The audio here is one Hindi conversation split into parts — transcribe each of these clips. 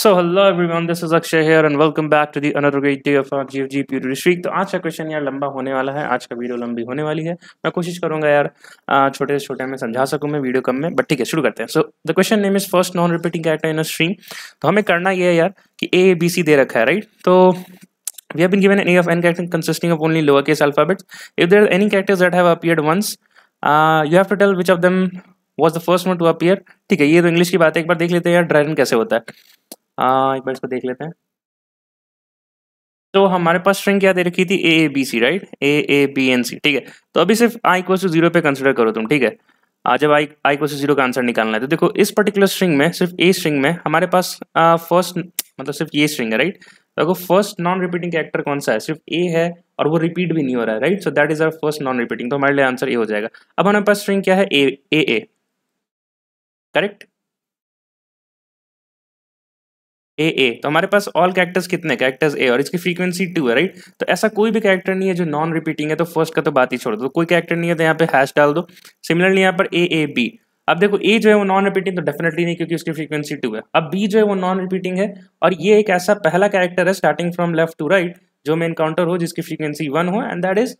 So hello everyone this is Akshay here and welcome back to the another great day of our G G pure streak तो आज का क्वेश्चन यार लंबा होने वाला है आज का वीडियो लंबी होने वाली है मैं कोशिश करूंगा यार छोटे से छोटे मैं समझा सकूं मैं वीडियो कम में बट ठीक है शुरू करते हैं so the question name is first non repeating character in stream तो हमें करना ये है यार कि ए बी सी दे रखा है राइट right? तो we have been given a of N character consisting of only lower case alphabets if there any characters that have appeared once you have to tell which of them was the first one to appear ठीक है ये तो इंग्लिश की बात है एक बार देख लेते हैं यार ड्रैगन कैसे होता है एक बार इसको देख लेते हैं तो हमारे पास स्ट्रिंग क्या दे रखी थी A A B C right A A B N C ठीक है तो अभी सिर्फ आई इक्वल टू जीरो पे कंसिडर करो तुम ठीक है जब आई आई क्वेश्चन जीरो का आंसर निकालना है तो देखो इस पर्टिकुलर स्ट्रिंग में सिर्फ ए स्ट्रिंग में हमारे पास फर्स्ट मतलब सिर्फ ये स्ट्रिंग है राइट तो फर्स्ट नॉन रिपीटिंग कैरेक्टर कौन सा है सिर्फ ए है और वो रिपीट भी नहीं हो रहा है right so that is our first non repeating तो हमारे लिए आंसर ए हो जाएगा अब हमारे पास स्ट्रिंग क्या है ए ए करेक्ट ए ए तो हमारे पास ऑल कैरेक्टर्स कितने कैरेक्टर्स ए और इसकी फ्रीक्वेंसी टू है राइट तो ऐसा कोई भी कैरेक्टर नहीं है जो नॉन रिपीटिंग है तो फर्स्ट का तो बात ही छोड़ दो कोई कैरेक्टर नहीं है तो यहाँ पे हैश डाल दो सिमिलरली यहाँ पर ए ए बी अब देखो ए जो है वो नॉन रिपीटिंग तो डेफिनेटली नहीं क्योंकि उसकी फ्रीक्वेंसी टू है अब बी जो है वो नॉन रिपीटिंग है और ये एक ऐसा पहला कैरेक्टर है starting from left to right जो मैं इनकाउंटर हो जिसकी फ्रीक्वेंसी वन हो and that is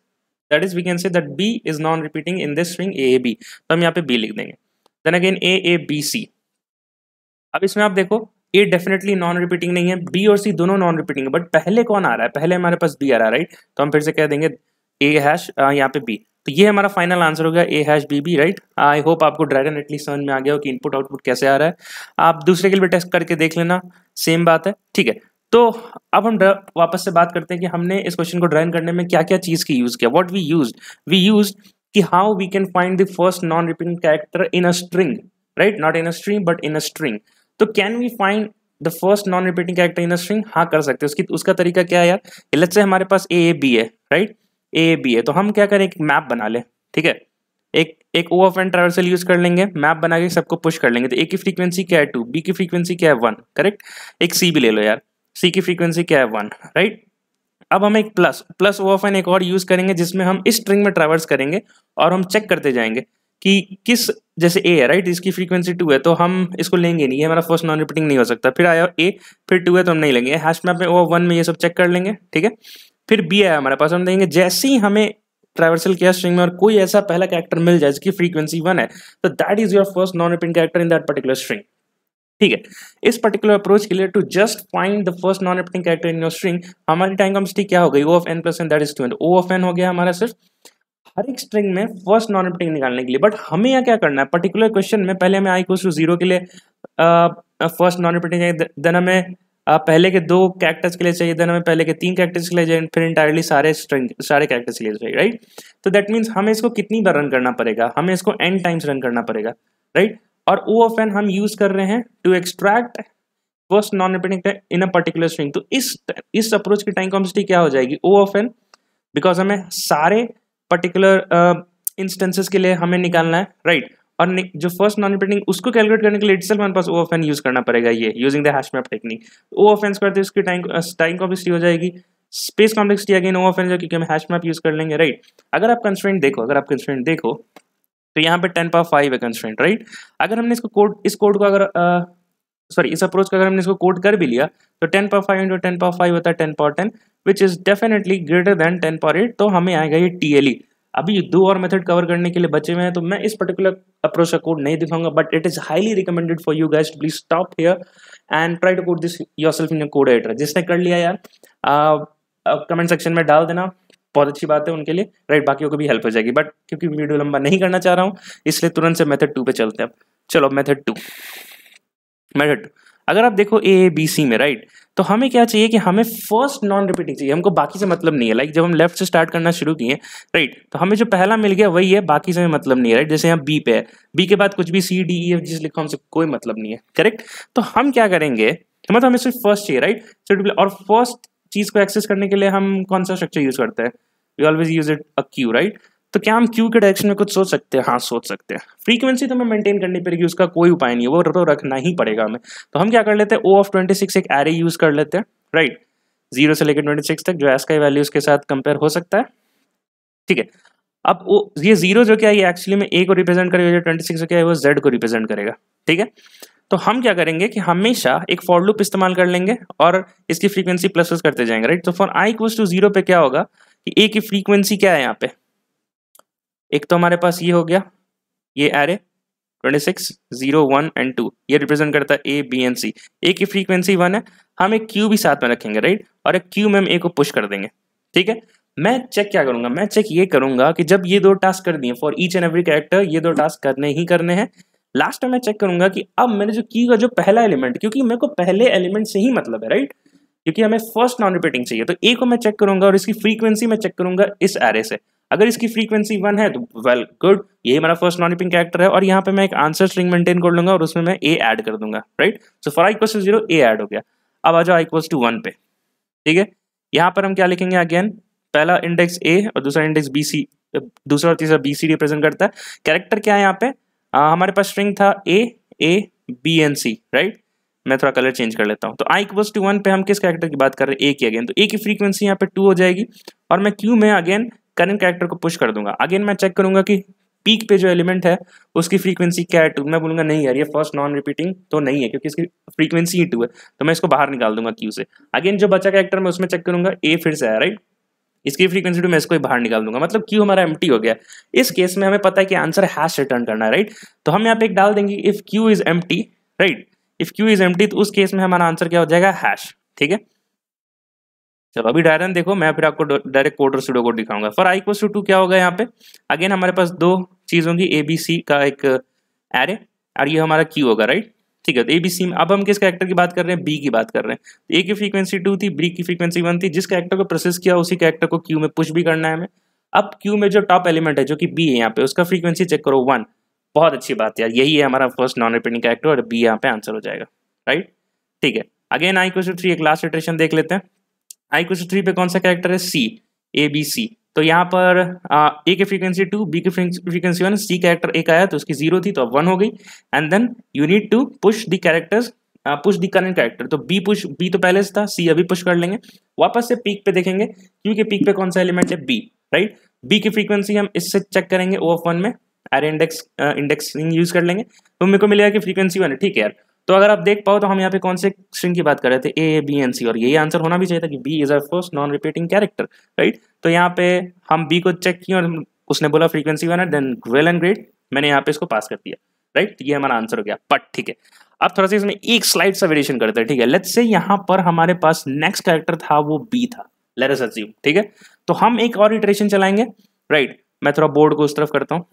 that is we can say that B is non repeating in this string A A B तो हम यहाँ पे बी लिख देंगे then again A A B C अब इसमें आप देखो ए डेफिनेटली नॉन रिपीटिंग नहीं है बी और सी दोनों नॉन रिपीटिंग है बट पहले कौन आ रहा है पहले हमारे पास बी आ रहा है राइट तो हम फिर से कह देंगे ए हैश यहाँ पे बी तो ये हमारा फाइनल आंसर हो गया A hash B B right I hope आपको ड्रैगन एटली समझ में आ गया हो कि इनपुट आउटपुट कैसे आ रहा है आप दूसरे के लिए टेस्ट करके देख लेना सेम बात है ठीक है तो अब हम वापस से बात करते हैं कि हमने इस क्वेश्चन को ड्राइन करने में क्या क्या चीज़ की यूज़ किया what we use we use कि how we can find the first non repeating character in a string right not in a string but in a string तो can we find the first non repeating character in string हाँ कर सकते हैं उसकी उसका तरीका क्या है यार लेट्स से हमारे पास ए ए बी है राइट ए ए बी है तो हम क्या करें एक मैप बना ले ठीक है एक एक O of and traversal use कर लेंगे मैप बना के सबको पुश कर लेंगे तो ए की फ्रीक्वेंसी क्या है टू बी की फ्रीक्वेंसी क्या है वन करेक्ट एक सी भी ले लो यार सी की फ्रीक्वेंसी क्या है वन राइट अब हम एक plus plus O of N एक और यूज करेंगे जिसमें हम इस स्ट्रिंग में ट्रेवर्स करेंगे और हम चेक करते जाएंगे कि किस जैसे ए है राइट इसकी फ्रीक्वेंसी टू है तो हम इसको लेंगे नहीं ये हमारा फर्स्ट नॉन रिपीटिंग नहीं हो सकता फिर आया ए फिर टू है तो हम नहीं लेंगे हैश मैप में ओ वन में ये सब चेक कर लेंगे ठीक है फिर बी आया हमारे पास हम देंगे जैसे ही हमें ट्राइवर्सल किया स्ट्रिंग में और कोई ऐसा पहला कैरेक्टर मिल जाए जिसकी फ्रीक्वेंसी वन है तो that is your first non repeating character in that particular string ठीक है इस पर्टिकुलर अप्रोच के लिए to just find the first non repeating character in your string हमारी टाइम कॉम्सिटी क्या हो गई O of N plus N that is two and O of N हो गया हमारा सिर्फ हर एक स्ट्रिंग में फर्स्ट नॉन एम्प्टिंग निकालने के लिए बट हमें यहाँ क्या करना है पर्टिकुलर क्वेश्चन में पहले हमें आई क्वेश्चन जीरो के लिए फर्स्ट नॉन चाहिए देन हमें पहले के दो कैरेक्टर्स के लिए चाहिए देन हमें पहले के तीन कैरेक्टर्स के लिए चाहिए फिर इंटायरली सारे स्ट्रिंग सारे कैरेक्टर्स के लिए चाहिए राइट तो दैट मीन्स हमें इसको कितनी बार रन करना पड़ेगा हमें इसको एन टाइम्स रन करना पड़ेगा राइट और ओ ऑफ एन हम यूज़ कर रहे हैं to extract first non repeating in a particular string तो इस इस अप्रोच की टाइम कॉम्पिटी क्या हो जाएगी ओ ऑफ एन बिकॉज हमें सारे पर्टिकुलर इंस्टेंसेस uh, के लिए हमें निकालना है राइट right? और जो फर्स्ट नॉन रिपीटिंग उसको कैलकुलेट करने के लिए इट्सल हमारे पास ओ ऑफ एन यूज करना पड़ेगा ये using the hash map technique O of N करते उसकी टाइम टाइम कॉम्प्लेक्सिटी हो जाएगी space complexity again O of N क्योंकि हम हैश मैप यूज कर लेंगे राइट right? अगर आप कंस्ट्रेंट देखो अगर आप कंस्ट्रेंट देखो तो यहाँ पे टेन पावर फाइव है कंस्ट्रेंट राइट right? अगर हमने इसको कोड इस कोड को अगर uh, सॉरी इस अप्रोच का अगर हमने इसको कोट कर भी लिया तो ten power five into ten power five होता है ten power ten which is definitely greater than ten power eight तो हमें आएगा ये टी e. अभी दो और मेथड कवर करने के लिए बचे हुए हैं तो मैं इस पर्टिकुलर अप्रोच का कोड नहीं दिखाऊंगा but it is highly recommended for you guys please stop here and try to code this yourself in code editor जिसने कर लिया यार कमेंट uh, सेक्शन uh, में डाल देना बहुत अच्छी बात है उनके लिए राइट बाकी को भी हेल्प हो जाएगी बट क्योंकि वीडियो लंबा नहीं करना चाह रहा हूँ इसलिए तुरंत से मेथड टू पे चलते हैं चलो मेथड टू मेथड अगर आप देखो ए बी सी में राइट तो हमें क्या चाहिए कि हमें फर्स्ट नॉन रिपीटिंग चाहिए हमको बाकी से मतलब नहीं है लाइक जब हम लेफ्ट से स्टार्ट करना शुरू किए राइट तो हमें जो पहला मिल गया वही है बाकी से मतलब नहीं है राइट जैसे यहाँ बी पे है बी के बाद कुछ भी सी डी एफ जिस लिखा हमसे कोई मतलब नहीं है करेक्ट तो हम क्या करेंगे तो मतलब हमें सिर्फ फर्स्ट चाहिए राइट और फर्स्ट चीज़ को एक्सेस करने के लिए हम कौन सा स्ट्रक्चर यूज़ करते हैं we always use it a queue right तो क्या हम क्यू के डायरेक्शन में कुछ सोच सकते हैं हाँ सोच सकते हैं फ्रीक्वेंसी तो हमें मेंटेन करनी पड़ेगी उसका कोई उपाय नहीं है वो तो रखना ही पड़ेगा हमें तो हम क्या कर लेते हैं ओ ऑफ ट्वेंटी सिक्स एक एरे यूज़ कर लेते हैं राइट जीरो से लेकर ट्वेंटी सिक्स तक जो एस का वैल्यूज के साथ कंपेयर हो सकता है ठीक है अब वो ये जीरो जो क्या है ये एक्चुअली में ए को रिप्रेजेंट करेगा जो ट्वेंटी सिक्स क्या है वो जेड को रिप्रेजेंट करेगा ठीक है तो हम क्या करेंगे कि हमेशा एक फॉर लूप इस्तेमाल कर लेंगे और इसकी फ्रीक्वेंसी प्लस करते जाएंगे राइट तो for I equals to zero पे क्या होगा कि ए की फ्रीक्वेंसी क्या है यहाँ पे एक तो हमारे पास ये हो गया ये एरे 26, 0, 1 एंड 2 ये रिप्रेजेंट करता है ए बी एंड सी ए की फ्रीक्वेंसी वन है हम एक क्यू भी साथ में रखेंगे राइट और एक क्यू में हम ए को पुश कर देंगे ठीक है मैं चेक क्या करूंगा मैं चेक ये करूंगा कि जब ये दो टास्क कर दिए for each and every character ये दो टास्क करने ही करने हैं लास्ट में मैं चेक करूंगा कि अब मैंने जो क्यू का जो पहला एलिमेंट क्योंकि मेरे को पहले एलिमेंट से ही मतलब है राइट क्योंकि हमें फर्स्ट नॉन रिपीटिंग चाहिए तो ए को मैं चेक करूंगा और इसकी फ्रीक्वेंसी मैं चेक करूंगा इस एरे से अगर इसकी फ्रीक्वेंसी वन है तो वेल गुड यही हमारा फर्स्ट नॉन रिपिंग कैरेक्टर है और यहाँ पे मैं एक आंसर स्ट्रिंग मेंटेन कर लूंगा और उसमें मैं ए ऐड कर दूंगा right so for I question zero A add हो गया अब आ जाओ आई क्वेश्चन टू वन पे ठीक है यहाँ पर हम क्या लिखेंगे अगेन पहला इंडेक्स ए और दूसरा इंडेक्स बी सी दूसरा और तीसरा बी सी रिप्रेजेंट करता है कैरेक्टर क्या है यहाँ पे आ, हमारे पास स्ट्रिंग था A A B N C right मैं थोड़ा कलर चेंज कर लेता हूँ तो आई इक्वल्स टू वन पे हम किस कैरेक्टर की बात कर रहे हैं ए की अगेन तो ए की फ्रीक्वेंसी यहाँ पे टू हो जाएगी और मैं क्यू में अगेन करंट कैरेक्टर को पुश कर दूंगा अगेन मैं चेक करूंगा कि पीक पे जो एलिमेंट है उसकी फ्रीक्वेंसी क्या है टू मैं बोलूँगा नहीं यार ये फर्स्ट नॉन रिपीटिंग तो नहीं है क्योंकि इसकी फ्रीक्वेंसी ही टू है तो मैं इसको बाहर निकाल दूंगा क्यू से अगेन जो बचा कैरेक्टर मैं उसमें चेक करूंगा ए फिर से आया राइट इसकी फ्रीक्वेंसी टू मैं इसको ही बाहर निकाल दूंगा मतलब क्यू हमारा एम हो गया इस केस में हमें पता है कि आंसर हैश रिटर्न करना है राइट तो हम यहाँ पे एक डाल देंगे if queue is M right if queue is M तो उस केस में हमारा आंसर क्या हो जाएगा हैश ठीक है चलो अभी डायरेक्ट देखो मैं फिर आपको डायरेक्ट कोड और सीडो कोड दिखाऊंगा फॉर आई क्वेश्चन टू क्या होगा यहाँ पे अगेन हमारे पास दो चीज़ होंगी ए बी सी का एक एरे और ये हमारा क्यू होगा राइट ठीक है तो ए बी सी में अब हम किस कैरेक्टर की बात कर रहे हैं बी की बात कर रहे हैं ए की फ्रीक्वेंसी टू थी बी की फ्रीक्वेंसी वन थी जिस कैरेक्टर को प्रोसेस किया उसी कैरेक्टर को क्यू में पुश भी करना है हमें अब क्यू में जो टॉप एलिमेंट है जो कि बी है यहाँ पे उसका फ्रीक्वेंसी चेक करो वन बहुत अच्छी बात यार यही है हमारा फर्स्ट नॉन रिपीटिंग कैरेक्टर और बी यहाँ पे आंसर हो जाएगा राइट ठीक है अगेन आई क्वेश्चन थ्री एक लास्ट इटरेशन देख लेते हैं आई क्वेश्चन थ्री पे कौन सा कैरेक्टर है सी ए बी सी तो यहाँ पर ए की फ्रीक्वेंसी टू बी की फ्रीक्वेंसी वन सी कैरेक्टर एक आया तो उसकी जीरो थी तो अब वन हो गई and then you need to push the characters push the current character तो बी पुश बी तो पहले से था सी अभी पुश कर लेंगे वापस से पीक पे देखेंगे क्योंकि पीक पे कौन सा एलिमेंट है बी राइट बी की फ्रीक्वेंसी हम इससे चेक करेंगे ओ एफ वन में एरे इंडेक्स इंडेक्सिंग यूज कर लेंगे तो मेरे को मिलेगा कि फ्रीक्वेंसी वन है ठीक है यार तो अगर आप देख पाओ तो हम यहाँ पे कौन से स्ट्रिंग की बात कर रहे थे ए बी एन सी और यही आंसर होना भी चाहिए था कि B is a first non repeating character right तो यहाँ पे हम बी को चेक किए और उसने बोला frequency one then well and great मैंने यहाँ पे इसको पास कर दिया राइट right? ये हमारा आंसर हो गया बट ठीक है अब थोड़ा सा इसमें एक स्लाइड सा वेरिएशन करते हैं ठीक है लेट्स से यहाँ पर हमारे पास नेक्स्ट कैरेक्टर था वो बी था लेट अस अज्यूम ठीक है तो हम एक और इटरेशन चलाएंगे राइट right? मैं थोड़ा बोर्ड को उस तरफ करता हूँ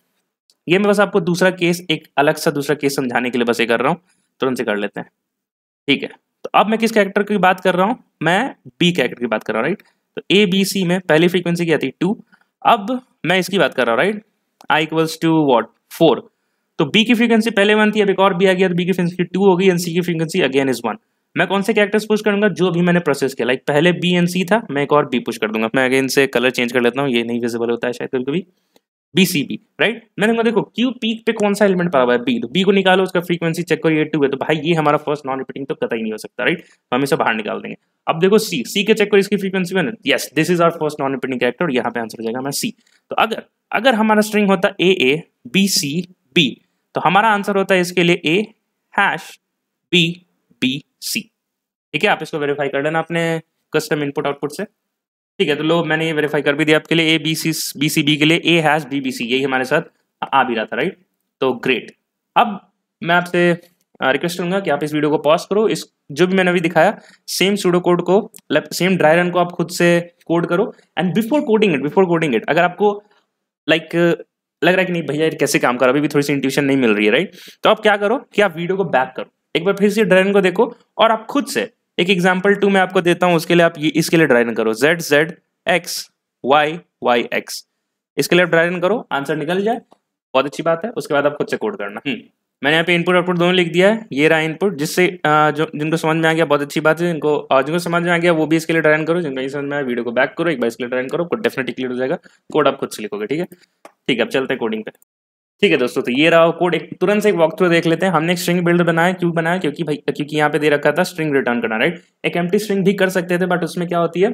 ये मैं बस आपको दूसरा केस एक अलग सा दूसरा केस समझाने के लिए बस ये कर रहा हूँ तुरंत से कर लेते हैं ठीक है तो अब मैं किस कैरेक्टर की बात कर रहा हूँ मैं बी कैरेक्टर की बात कर रहा हूँ राइट तो ए बी सी में पहली फ्रीक्वेंसी क्या थी टू अब मैं इसकी बात कर रहा हूँ right I equals to what four तो बी की फ्रीक्वेंसी पहले वन थी अब एक और बी आ गया तो बी की फ्रीक्वेंसी टू हो गई एन सी की फ्रीक्वेंसी अगेन इज वन मैं कौन से कैरेक्टर्स पुश करूंगा जो अभी मैंने प्रोसेस किया लाइक पहले बी एन सी था मैं एक और बी पुश कर दूंगा मैं अगेन से कलर चेंज कर लेता हूँ ये नहीं विजिबल होता है शायद कभी कभी बीसीबी राइट मैंने कहा देखो क्यू पीक पे कौन सा एलिमेंट पड़ा हुआ है बी तो बी को निकालो उसका फ्रीक्वेंसी चेक करो ये टू है तो भाई ये हमारा फर्स्ट नॉन रिपीटिंग तो कतई नहीं हो सकता राइट तो हम इसे बाहर निकाल देंगे अब देखो सी सी के चेक करो इसकी frequency one yes this is our first non repeating character और यहाँ पे आंसर हो जाएगा हमारा सी तो अगर अगर हमारा स्ट्रिंग होता ए ए बी सी बी तो हमारा आंसर होता है इसके लिए A hash B B C ठीक है आप इसको वेरीफाई कर लेना अपने कस्टम इनपुट आउटपुट से ठीक है तो लो मैंने ये वेरीफाई कर भी दिया आपके लिए A B C B C B के लिए A has B B C यही हमारे साथ आ भी रहा था राइट तो ग्रेट अब मैं आपसे रिक्वेस्ट करूंगा कि आप इस वीडियो को पॉज करो इस जो भी मैंने अभी दिखाया सेम स्टूडो कोड को सेम ड्राई रन को आप खुद से कोड करो and before coding it before coding it अगर आपको लाइक like, लग रहा है कि नहीं भैया कैसे काम करो अभी भी थोड़ी सी इंट्यूशन नहीं मिल रही है राइट तो आप क्या करो कि आप वीडियो को बैक करो एक बार फिर से ड्राई को देखो और आप खुद से एक एग्जाम्पल टू मैं आपको देता हूँ उसके लिए आप इसके लिए ड्राइन करो Z Z X Y Y X इसके लिए आप ड्राइन करो आंसर निकल जाए बहुत अच्छी बात है उसके बाद आप खुद से कोड करना हम्म, मैंने यहाँ पे इनपुट आउटपुट दोनों लिख दिया है ये रहा इनपुट जिससे जो जिनको समझ में आ गया बहुत अच्छी बात है जिनको जिनको समझ में आ गया वो भी इसके लिए ड्राइन करो जिनको नहीं समझ में आया वीडियो को बैक करो एक बार इसके लिए ड्राइन करो डेफिनेटली क्लियर हो जाएगा कोड आप खुद से लिखोगे ठीक है ठीक है अब चलते हैं कोडिंग पे ठीक है दोस्तों तो ये रहा कोड एक तुरंत से एक वॉक थ्रू देख लेते हैं हमने एक स्ट्रिंग बिल्ड बनाया क्यों बनाया क्योंकि भाई क्योंकि यहाँ पे दे रखा था स्ट्रिंग रिटर्न करना राइट एक एम्प्टी स्ट्रिंग भी कर सकते थे बट उसमें क्या होती है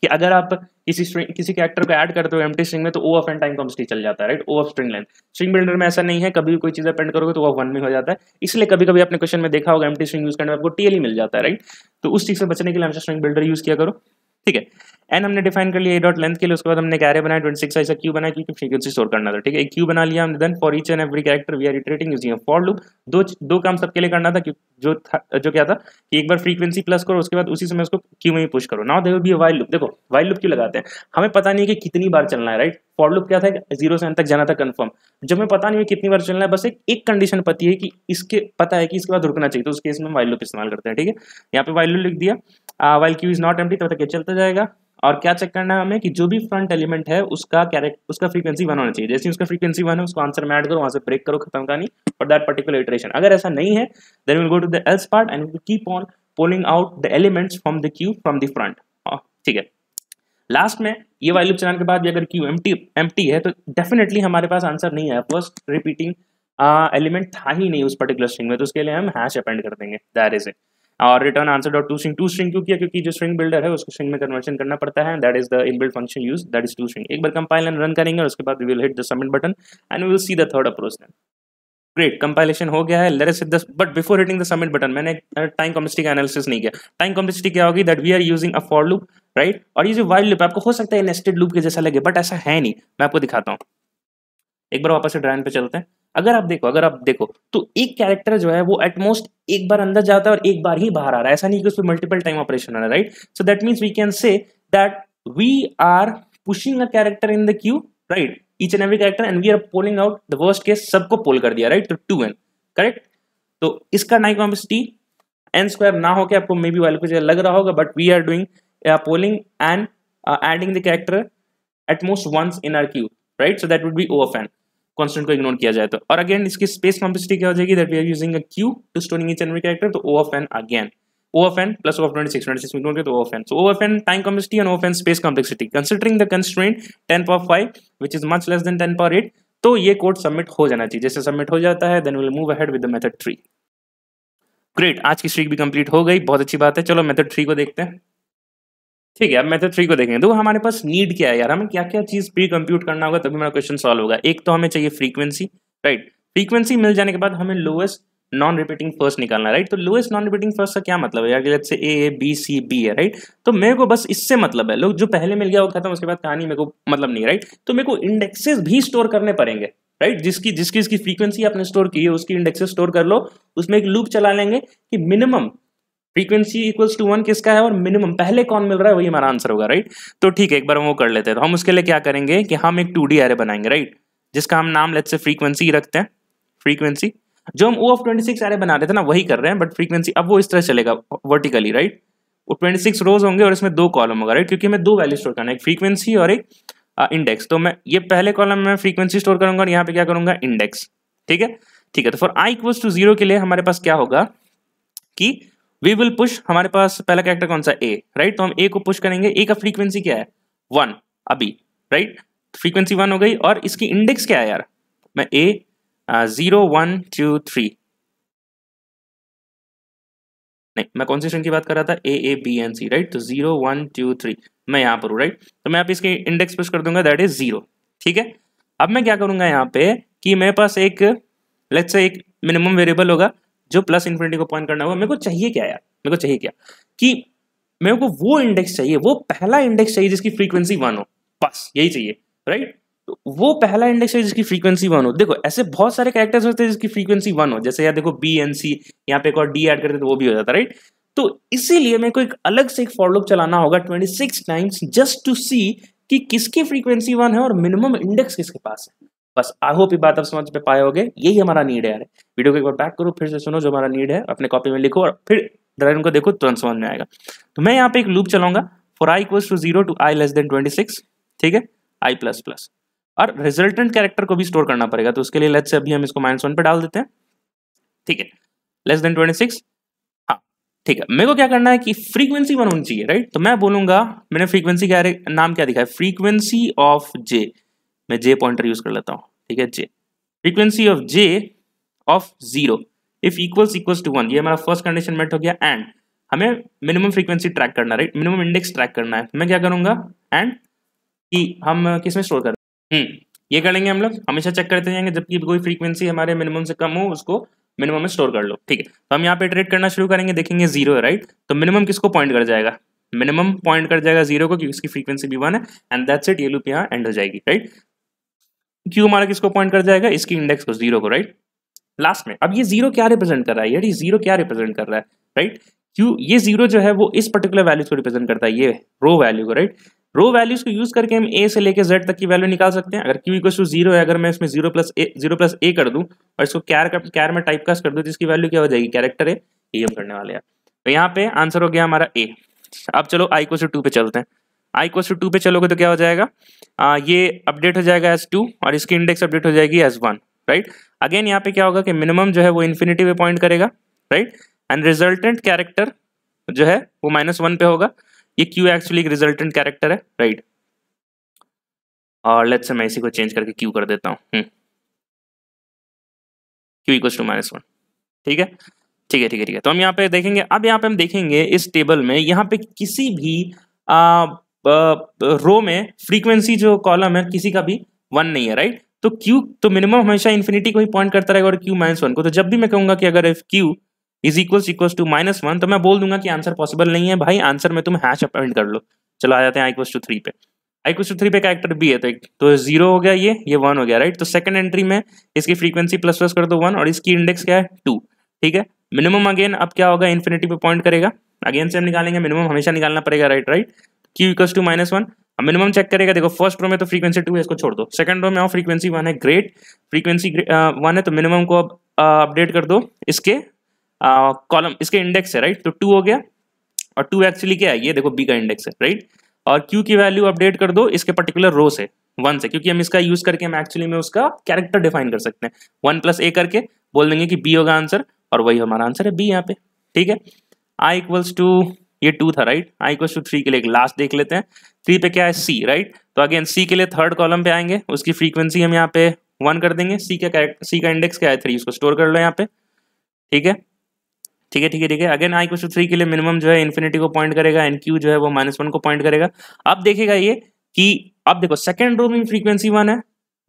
कि अगर आप किसी स्ट्रिंग किसी कैरेक्टर को ऐड करते हो एम्प्टी स्ट्रिंग में तो O of n time complexity चल जाता है right O of string length string builder में ऐसा नहीं है कभी कोई चीज़ अपेंड करोगे तो वो वन में हो जाता है इसलिए कभी कभी आपने क्वेश्चन में देखा होगा एम्प्टी स्ट्रिंग यूज करने में आपको टीएल मिल जाता है राइट तो उस चीज़ से बचने के लिए हमेशा स्ट्रिंग बिल्डर यूज किया करो ठीक है एन हमने डिफाइन कर लिया ए डॉट लेंथ के लिए उसके बाद हमने कैरे बनाया ट्वेंटी सिक्स ऐसा क्यू बनाया क्योंकि फ्रीक्वेंसी स्टोर करना था ठीक है एक क्यू बना लिया हमने then for each and every character we are iterating using for loop दो दो काम सबके लिए करना था जो था जो क्या था कि एक बार फ्रीक्वेंसी प्लस करो उसके बाद उसी समय उसको क्यू में ही पुश करो now there be while loop देखो वाइल लुप क्यों लगाते हैं हमें पता नहीं कि कितनी बार चलना है राइट फॉर लूप क्या था जीरो से एन तक जाना था कन्फर्म जब मैं पता नहीं है कितनी बार चलना है बस एक एक कंडीशन पता है कि इसके पता है कि इसके बाद रुकना चाहिए तो उस केस में वाइल लूप इस्तेमाल करते हैं ठीक है यहाँ पे वाइल लूप लिख दिया while queue is not empty तब तक ये चलता जाएगा और क्या चेक करना है हमें कि जो भी फ्रंट एलिमेंट है उसका कैरेक्ट उसका फ्रीक्वेंसी वन होना चाहिए जैसे उसका फ्रीक्वेंसी वन है उसको आंसर में ऐड करो वहाँ से ब्रेक करो खत्म नहीं फॉर दैट पर्टिकुलर इटरेशन अगर ऐसा नहीं है then will go to the else part and keep on polling out the elements from the queue from the front ठीक है लास्ट में ये वाइल लूप चलाने के बाद भी अगर क्यू एम्प्टी एम्प्टी है तो डेफिनेटली हमारे पास आंसर नहीं है फर्स्ट रिपीटिंग एलिमेंट था ही नहीं उस पर्टिकुलर स्ट्रिंग में तो उसके लिए हम हैश अपेंड कर देंगे दैट इज इट और return answer dot to string to string क्यों किया क्योंकि जो स्ट्रिंग बिल्डर है उसको स्ट्रिंग में कन्वर्शन करना पड़ता है that is the in build function use that is to string एक बार कंपाइल एंड रन करेंगे और उसके बाद we will hit the submit button and we will see the third approach than great compilation हो गया है let it hit the but before hitting the submit button मैंने टाइम कॉम्प्लेक्सिटी का एनालिसिस नहीं किया टाइम कॉम्प्लेक्सिटी क्या होगी that we are using a for loop right और ये जो वाइल्ड लूप आपको हो सकता है नेस्टेड लूप के जैसा लगे बट ऐसा है नहीं मैं आपको दिखाता हूँ एक बार वापस से ड्राइन पे चलते हैं अगर आप देखो अगर आप देखो तो एक कैरेक्टर जो है वो एटमोस्ट एक बार अंदर जाता है और एक बार ही बाहर आ रहा है ऐसा नहीं कि उस पर मल्टीपल टाइम ऑपरेशन आ रहा है right so that means we can say that we are pushing a character in the queue right each and every character and we are polling out the worst case सबको पोल कर दिया राइट टू एन करेक्ट तो इसका नाइन एन स्क्वायर ना होकर आपको मे बी वाले को लग रहा होगा but we are doing polling and adding the character at once in our queue right so that would be O of n constant को इग्नोर किया जाए तो और अगेन इसकी स्पेस कॉम्पिसिटी क्या हो जाएगी that we are using a queue to storing each and every character तो O of n again O of n plus O of 26, 26 we don't get O of n. So O of n time complexity and O of n space complexity. Considering the constraint 10 power 5 which is much less than 10 power 8 तो ये कोड सबमिट हो जाना चाहिए जैसे सबमिट हो जाता है then will move ahead with the method three great आज की स्ट्रीक भी कंप्लीट हो गई बहुत अच्छी बात है चलो मेथड थ्री को देखते हैं ठीक है अब मेथड थ्री को देखेंगे तो हमारे पास नीड क्या है यार हमें क्या क्या चीज़ प्री कंप्यूट करना होगा तभी हमारा क्वेश्चन सॉल्व होगा एक तो हमें चाहिए फ्रीक्वेंसी राइट फ्रीक्वेंसी मिल जाने के बाद हमें लोएस्ट नॉन रिपीटिंग फर्स्ट निकालना राइट तो लोएस्ट नॉन रिपीटिंग फर्स्ट का क्या मतलब है यार say A A B C B है राइट तो मेरे को बस इससे मतलब है लोग जो पहले मिल गया वो खत्म उसके बाद कहानी मेरे को मतलब नहीं राइट तो मेरे को इंडेक्सेस भी स्टोर करने पड़ेंगे राइट जिसकी जिसकी इसकी फ्रीक्वेंसी आपने स्टोर की है उसकी इंडेक्सेस स्टोर कर लो उसमें एक लूप चला लेंगे कि minimum frequency equals to one किसका है और मिनिमम पहले कौन मिल रहा है वही हमारा आंसर होगा राइट तो ठीक है एक बार हम वो कर लेते हैं तो हम उसके लिए क्या करेंगे कि हम एक टू डी एरे बनाएंगे राइट जिसका हम नाम लेट से फ्रीक्वेंसी रखते हैं फ्रीक्वेंसी जो हम O of twenty six array बना रहे थे ना वही कर रहे हैं बट फ्रीक्वेंसी अब वो इस तरह चलेगा वर्टिकली राइट वो ट्वेंटी सिक्स रोज होंगे और इसमें दो कॉलम होगा राइट क्योंकि हमें दो वैल्यू स्टोर करना है एक फ्रीक्वेंसी और एक इंडेक्स तो मैं ये पहले कॉलम में फ्रीक्वेंसी स्टोर करूंगा और यहाँ पे क्या करूंगा इंडेक्स ठीक है ठीक है तो for I equals to zero के लिए हमारे पास क्या होगा कि वी विल पुश हमारे पास पहला कैरेक्टर कौन सा ए राइट तो हम ए को पुश करेंगे ए का फ्रीक्वेंसी क्या है वन अभी राइट फ्रीक्वेंसी वन हो गई और इसकी इंडेक्स क्या है यार मैं A zero one two three नहीं मैं कौन सी स्ट्रिंग की बात कर रहा था A A B N C right तो जीरो वन टू थ्री मैं यहां पर हूं राइट तो मैं आप इसके इंडेक्स पुश कर दूंगा दैट इज जीरो ठीक है अब मैं क्या करूंगा यहाँ पे कि मेरे पास एक लेट से एक मिनिमम वेरिएबल होगा जो प्लस इन्फिनिटी को पॉइंट करना होगा मेरे को चाहिए क्या यार मेरे को चाहिए क्या कि मेरे को वो इंडेक्स चाहिए वो पहला इंडेक्स चाहिए जिसकी फ्रीक्वेंसी वन हो बस यही चाहिए राइट तो वो पहला इंडेक्स है जिसकी फ्रीक्वेंसी वन हो देखो ऐसे बहुत सारे कैरेक्टर्स होते हैं जिसकी फ्रीक्वेंसी वन हो जैसे यार देखो बी एन सी यहाँ पे एक और डी एड करते तो वो भी हो जाता राइट तो इसीलिए मेरे को एक अलग से एक फॉलोअप चलाना होगा twenty six times just to see कि किसकी फ्रीक्वेंसी वन है और मिनिमम इंडेक्स किसके पास है बस आई होप ये बात आप समझ पे पाए होगे यही हमारा नीड है यार वीडियो को एक बार बैक करो फिर से सुनो जो हमारा नीड है अपने कॉपी में लिखो और फिर ड्राइविंग को देखो तुरंत समझ में आएगा तो मैं यहाँ पे एक लूप चलाऊंगा for I equals to zero to I less than twenty six ठीक है आई प्लस प्लस और रिजल्टेंट कैरेक्टर को भी स्टोर करना पड़ेगा तो उसके लिए लेट्स से अभी हम इसको माइनस वन पे डाल देते हैं ठीक है लेस देन ट्वेंटी सिक्स हाँ ठीक है मेरे को क्या करना है कि फ्रीक्वेंसी वन होनी चाहिए राइट तो मैं बोलूंगा मैंने फ्रीक्वेंसी का नाम क्या दिखा है फ्रीक्वेंसी ऑफ जे मैं जे पॉइंटर यूज कर लेता हूँ ठीक है J frequency of J of zero if equals equals to one ये हमारा फर्स्ट कंडीशन मेट हो गया एंड हमें मिनिमम फ्रीक्वेंसी ट्रैक करना राइट मिनिमम इंडेक्स ट्रैक करना है मैं क्या करूंगा एंड कि हम किस में स्टोर करें हम्म ये कर लेंगे हम लोग हमेशा चेक करते जाएंगे जबकि कोई फ्रीक्वेंसी हमारे मिनिमम से कम हो उसको मिनिमम में स्टोर कर लो ठीक है तो हम यहाँ पे ट्रेड करना शुरू करेंगे देखेंगे जीरो है राइट तो मिनिमम किसको पॉइंट कर जाएगा मिनिमम पॉइंट कर जाएगा जीरो को क्योंकि उसकी फ्रीक्वेंसी भी वन है एंड दैट्स इट ये लूप यहाँ एंड हो जाएगी राइट क्यू हमारा किसको पॉइंट कर जाएगा इसकी इंडेक्स को जीरो को राइट लास्ट में अब ये जीरो क्या रिप्रेजेंट कर रहा है यार ये जीरो क्या रिप्रेजेंट कर रहा है राइट क्यू ये जीरो जो है वो इस पर्टिकुलर वैल्यू को रिप्रेजेंट करता है ये रो वैल्यू को राइट रो वैल्यूज को यूज करके हम ए से लेके जेड तक की वैल्यू निकाल सकते हैं अगर क्यू इक्व टू जीरो है अगर मैं इसमें zero plus A zero plus A कर दूं और इसको कैर कैर में टाइप कास्ट कर दूं तो इसकी वैल्यू क्या हो जाएगी कैरेक्टर ए ये हम करने वाले हैं तो यहाँ पे आंसर हो गया हमारा ए अब चलो आई क्वेश्चन टू पे चलते हैं आई क्वेश्चन टू पे चलोगे तो क्या हो जाएगा आ, ये अपडेट हो जाएगा एस टू और इसकी इंडेक्स अपडेट हो जाएगी एस वन राइट अगेन यहाँ पे क्या होगा कि मिनिमम जो है वो इन्फिनिटी पे पॉइंट करेगा राइट एंड रिजल्टेंट कैरेक्टर जो है वो माइनस वन पे होगा ये क्यू एक्चुअली एक रिजल्टेंट कैरेक्टर है राइट और लेट्स से मैं इसी को चेंज करके क्यू कर देता हूँ queue equal to minus one ठीक है ठीक है ठीक है ठीक है तो हम यहाँ पे देखेंगे अब यहाँ पे हम देखेंगे इस टेबल में यहाँ पे किसी भी आ, आ, रो में फ्रीक्वेंसी जो कॉलम है किसी का भी वन नहीं है राइट तो क्यू तो मिनिमम हमेशा इन्फिनिटी को ही पॉइंट करता रहेगा और क्यू माइनस वन को तो जब भी मैं कहूंगा कि अगर if queue is equals equals to minus one तो मैं बोल दूंगा कि आंसर पॉसिबल नहीं है भाई आंसर में तुम हैश अपॉइंट कर लो चलो आ जाते हैं आईक्वस टू थ्री पे आईक्वस टू थ्री पे कैरेक्टर बी है तो एक तो जीरो हो गया ये ये वन हो गया राइट तो सेकंड एंट्री में इसकी फ्रीक्वेंसी प्लस प्लस कर दो वन और इसकी इंडेक्स क्या है टू ठीक है मिनिमम अगेन अब क्या होगा इन्फिनिटी पे पॉइंट करेगा अगेन से हम निकालेंगे मिनिमम हमेशा निकालना पड़ेगा right right queue equals to minus one अब मिनिमम चेक करेगा देखो फर्स्ट रो में तो फ्रीक्वेंसी टू है इसको छोड़ दो सेकंड रो में फ्रीक्वेंसी वन है ग्रेट फ्रीक्वेंसी वन है तो मिनिमम को अब अपडेट कर दो इसके कॉलम इसके इंडेक्स है राइट तो टू हो गया और टू एक्चुअली क्या है ये देखो बी का इंडेक्स है राइट और क्यू की वैल्यू अपडेट कर दो इसके पर्टिकुलर रो से वन से क्योंकि हम इसका यूज करके हम एक्चुअली में उसका कैरेक्टर डिफाइन कर सकते हैं वन प्लस ए करके बोल देंगे कि बी होगा आंसर और वही हमारा आंसर है बी यहाँ पे ठीक है आई इक्वल्स टू ये टू था right I equals to three के लिए एक लास्ट देख लेते हैं थ्री पे क्या है सी राइट तो अगेन सी के लिए थर्ड कॉलम पे आएंगे उसकी फ्रीक्वेंसी हम यहाँ पे वन कर देंगे सी का सी का इंडेक्स क्या है थ्री उसको स्टोर कर लो यहाँ पे ठीक है ठीक है ठीक है ठीक है अगेन आई क्वेश्चन थ्री के लिए मिनिमम जो है इन्फिनिटी को पॉइंट करेगा एन क्यू जो है वो माइनस वन को पॉइंट करेगा अब देखेगा ये कि अब देखो सेकेंड रो में फ्रीक्वेंसी वन है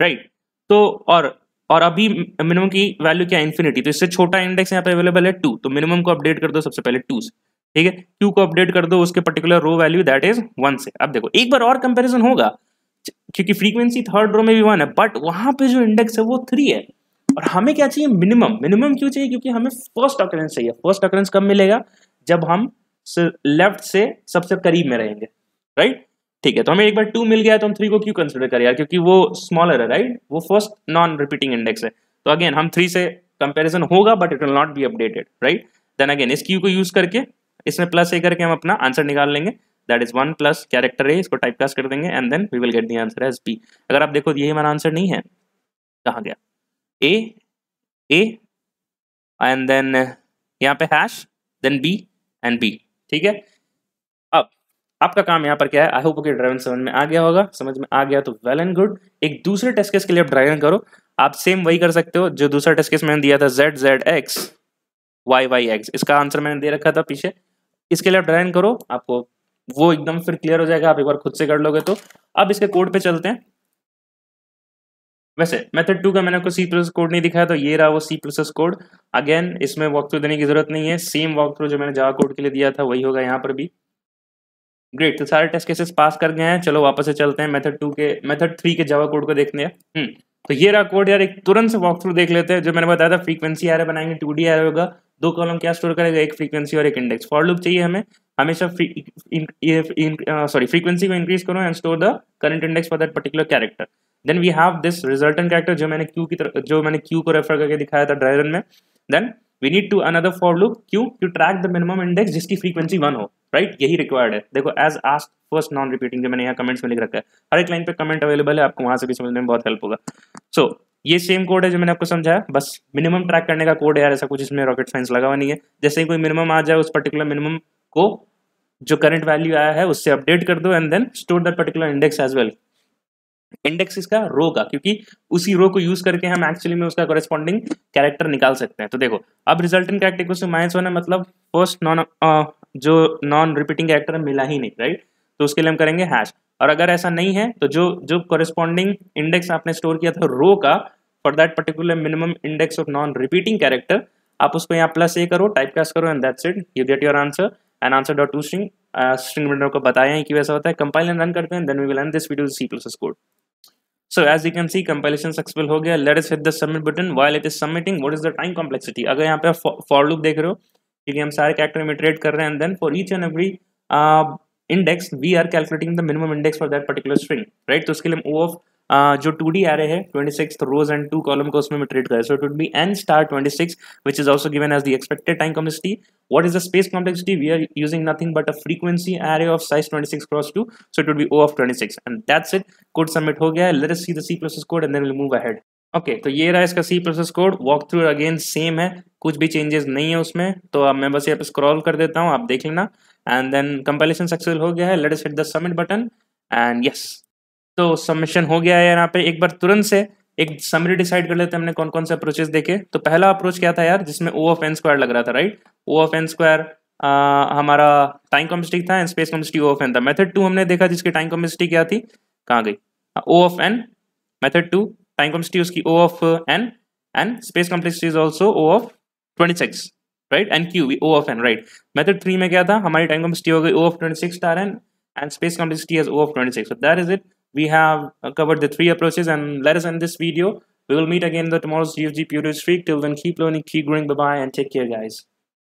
राइट तो और और अभी मिनिमम की वैल्यू क्या है इन्फिनिटी तो इससे छोटा इंडेक्स यहाँ पे अवेलेबल है टू तो मिनिमम को अपडेट कर दो सबसे पहले टू से ठीक है क्यू को अपडेट कर दो उसके particular row value that is one से अब देखो एक बार और कंपेरिजन होगा क्योंकि फ्रीक्वेंसी थर्ड रो में भी वन है बट वहां पे जो इंडेक्स है वो थ्री है और हमें क्या चाहिए मिनिमम मिनिमम क्यों चाहिए क्योंकि हमें फर्स्ट अकरेंस चाहिए फर्स्ट अकरेंस कब मिलेगा जब हम लेफ्ट से सबसे करीब में रहेंगे राइट ठीक है तो हमें एक बार टू मिल गया तो हम थ्री को क्यों कंसिडर करें यार क्योंकि वो स्मॉलर है राइट वो फर्स्ट नॉन रिपीटिंग इंडेक्स है तो अगेन हम थ्री से कंपेरिजन होगा but it will not be updated right then again इस क्यू को यूज करके इसमें प्लस ए करके हम अपना आंसर निकाल लेंगे that is one plus character A इसको टाइप कास्ट कर देंगे and then we will get the answer as B अगर आप देखो यही हमारा आंसर नहीं है कहाँ गया ए ए एंड देन यहाँ पे hash then B and B ठीक है अब आपका काम यहाँ पर क्या है आई होप कि ड्राइवन समझ में आ गया होगा समझ में आ गया तो वेल एंड गुड एक दूसरे टेस्ट केस के लिए आप ड्राइवन करो आप सेम वही कर सकते हो जो दूसरा टेस्ट केस मैंने दिया था Z Z X Y Y X इसका आंसर मैंने दे रखा था पीछे इसके लिए आप ड्राइवन करो आपको वो एकदम फिर क्लियर हो जाएगा आप एक बार खुद से कर लोगे तो अब इसके कोड पे चलते हैं वैसे मेथड टू का मैंने आपको सी प्लस कोड नहीं दिखाया तो ये रहा वो सी प्लस कोड अगेन इसमें वॉक थ्रू देने की जरूरत नहीं है सेम वॉक थ्रू जो मैंने जावा कोड के लिए दिया था वही होगा यहाँ पर भी ग्रेट तो सारे टेस्ट केसेस पास कर गए हैं चलो वापस से चलते हैं मेथड टू के मेथड थ्री के जावा कोड को देखने हैं hmm, तो ये रहा कोड यार एक तुरंत से वॉक थ्रू देख लेते हैं जो मैंने बताया था फ्रीक्वेंसी रहे बनाएंगे टू डी होगा दो कॉलम क्या स्टोर करेगा एक फ्रीक्वेंसी और एक इंडेक्स फॉर लुक चाहिए हमें हमेशा सॉरी फ्रीक्वेंसी uh, को इंक्रीज करो and store the current index for that particular character then we have this resultant character जो मैंने क्यू की तरफ जो मैंने क्यू को रेफर करके दिखाया था ड्राइवर में then we need to another for loop queue to track the minimum index जिसकी फ्रीक्वेंसी वन हो राइट right? यही रिक्वायर्ड है देखो as ask first non repeating जो मैंने यहाँ कमेंट्स में लिख रखा है हर एक लाइन पे कमेंट अवेलेबल है आपको वहां से भी समझने में बहुत हेल्प होगा सो so, ये सेम कोड है जो मैंने आपको समझाया बस मिनिमम ट्रैक करने का कोड है यार ऐसा कुछ इसमें रॉकेट साइंस लगा हुआ नहीं है जैसे ही कोई मिनिमम आ जाए उस पर्टिकुलर मिनिमम को जो करंट वैल्यू आया है उससे अपडेट कर दो and then store that particular index as well index इसका रो का क्योंकि उसी रो को यूज करके हम एक्चुअली में उसका कॉरेस्पॉन्डिंग कैरेक्टर निकाल सकते हैं तो देखो अब रिजल्ट इन कैरेक्टर को माइनस वन है मतलब फर्स्ट नॉन जो नॉन रिपीटिंग कैरेक्टर मिला ही नहीं राइट तो उसके लिए हम करेंगे हैश और अगर ऐसा नहीं है तो जो जो कॉरेस्पॉन्डिंग इंडेक्स आपने स्टोर किया था रो का for that particular minimum index of non repeating character आप उसको यहाँ प्लस ए करो टाइप कास्ट करो and that's it you get your answer and answer dot to string string builder को बताया है कि वैसा होता है कंपाइल एंड रन करते हैं then we will and this video C plus code so as you can see compilation successful हो गया let is hit the submit button while it is submitting what is the time complexity अगर यहाँ पे फॉर लुक देख रहे हो क्योंकि हम सारे कैरेक्टर इमिट्रेट कर रहे हैं then for each and every index we are calculating the minimum index for that particular string right तो उसके लिए हम ओ ऑफ जो टू डी आ रहे हैं twenty six rows and two column को उसमें ट्रेड करें so it would be N star twenty six which is also given as the expected time complexity what is the space complexity we are using nothing but a frequency array of size 26 cross 2 so it would be o of 26 and that's it code submit ho gaya let us see the c++ code and then we'll move ahead okay तो ये रहा इसका C process code walk through again same है कुछ भी चेंजेस नहीं है उसमें तो अब मैं बस ये स्क्रॉल कर देता हूँ आप देख लेना एंड देन कंपाइलेशन सक्सेसफुल हो गया है let us hit the submit button and yes तो सबमिशन हो गया है यहाँ पे एक बार तुरंत से एक समरी डिसाइड कर लेते हैं हमने कौन कौन से अप्रोचेस देखे तो पहला अप्रोच क्या था यार जिसमें ओ ऑफ एन स्क्वायर लग रहा था right O of n square हमारा टाइम कॉम्पिस्टिक था and space complexity O of n था मेथड टू हमने देखा जिसकी टाइम कॉम्पिस्टिक क्या थी कहाँ गई O of n method two time complexity उसकी O of n and space complexity is also O of twenty six right and q O of n right method three में क्या था हमारी टाइम कॉम्पिस्टी हो गई O of twenty six star n and space complexity is O of twenty six that is it we have uh, covered the three approaches and let us end this video. We will meet again in the tomorrow's UFG Pewter Streak. Till then, keep learning, keep growing. Bye-bye and take care, guys.